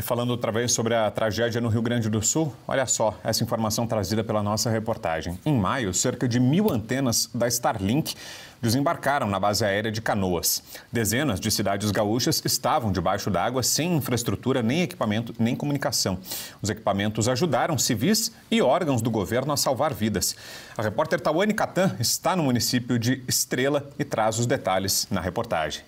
E falando outra vez sobre a tragédia no Rio Grande do Sul, olha só essa informação trazida pela nossa reportagem. Em maio, cerca de mil antenas da Starlink desembarcaram na base aérea de Canoas. Dezenas de cidades gaúchas estavam debaixo d'água sem infraestrutura, nem equipamento, nem comunicação. Os equipamentos ajudaram civis e órgãos do governo a salvar vidas. A repórter Tawane Catan está no município de Estrela e traz os detalhes na reportagem.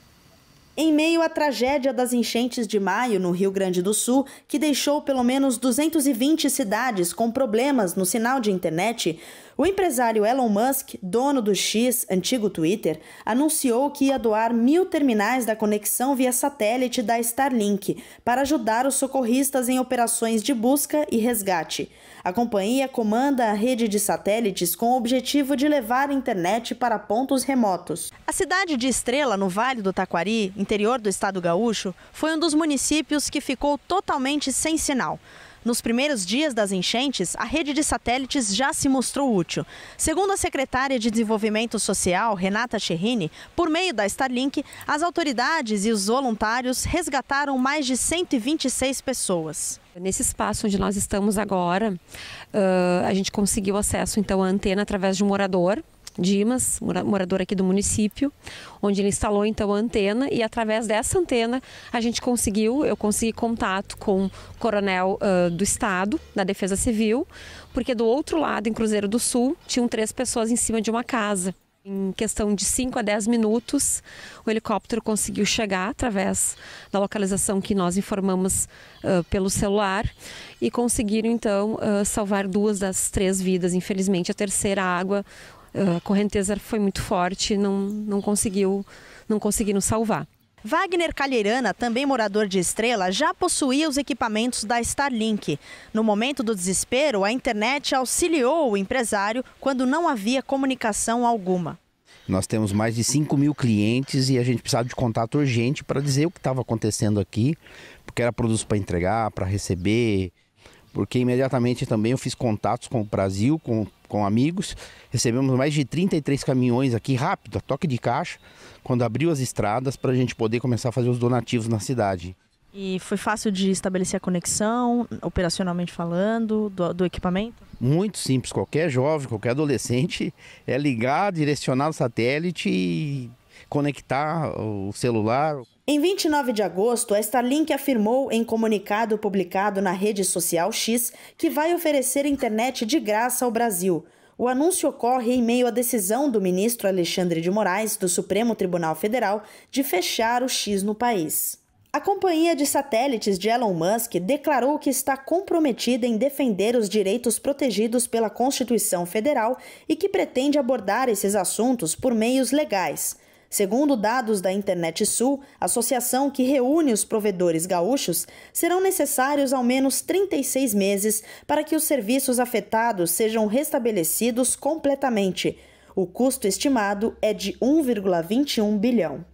Em meio à tragédia das enchentes de maio no Rio Grande do Sul, que deixou pelo menos 220 cidades com problemas no sinal de internet, o empresário Elon Musk, dono do X, antigo Twitter, anunciou que ia doar mil terminais da conexão via satélite da Starlink para ajudar os socorristas em operações de busca e resgate. A companhia comanda a rede de satélites com o objetivo de levar a internet para pontos remotos. A cidade de Estrela, no Vale do Taquari, interior do estado gaúcho, foi um dos municípios que ficou totalmente sem sinal. Nos primeiros dias das enchentes, a rede de satélites já se mostrou útil. Segundo a secretária de Desenvolvimento Social, Renata Cherrini, por meio da Starlink, as autoridades e os voluntários resgataram mais de 126 pessoas. Nesse espaço onde nós estamos agora, a gente conseguiu acesso então à antena através de um morador Dimas, morador aqui do município, onde ele instalou então a antena e através dessa antena a gente conseguiu, eu consegui contato com o coronel uh, do estado, da Defesa Civil, porque do outro lado, em Cruzeiro do Sul, tinham três pessoas em cima de uma casa. Em questão de 5 a 10 minutos, o helicóptero conseguiu chegar através da localização que nós informamos uh, pelo celular e conseguiram então uh, salvar duas das três vidas. Infelizmente, a terceira água ah, a correnteza foi muito forte, não, não conseguiu, não conseguiram salvar. Wagner Calheirana, também morador de Estrela, já possuía os equipamentos da Starlink. No momento do desespero, a internet auxiliou o empresário quando não havia comunicação alguma. Nós temos mais de 5 mil clientes e a gente precisava de contato urgente para dizer o que estava acontecendo aqui, porque era produtos para entregar, para receber, porque imediatamente também eu fiz contatos com o Brasil, com, com amigos. Recebemos mais de 33 caminhões aqui rápido, a toque de caixa, quando abriu as estradas para a gente poder começar a fazer os donativos na cidade. E foi fácil de estabelecer a conexão, operacionalmente falando, do, do, equipamento? Muito simples. Qualquer jovem, qualquer adolescente é ligar, direcionar o satélite e conectar o celular. Em 29 de agosto, a Starlink afirmou em comunicado publicado na rede social X que vai oferecer internet de graça ao Brasil. O anúncio ocorre em meio à decisão do ministro Alexandre de Moraes, do Supremo Tribunal Federal, de fechar o X no país. A companhia de satélites de Elon Musk declarou que está comprometida em defender os direitos protegidos pela Constituição Federal e que pretende abordar esses assuntos por meios legais. Segundo dados da Internet Sul, associação que reúne os provedores gaúchos, serão necessários ao menos 36 meses para que os serviços afetados sejam restabelecidos completamente. O custo estimado é de 1,21 bilhão.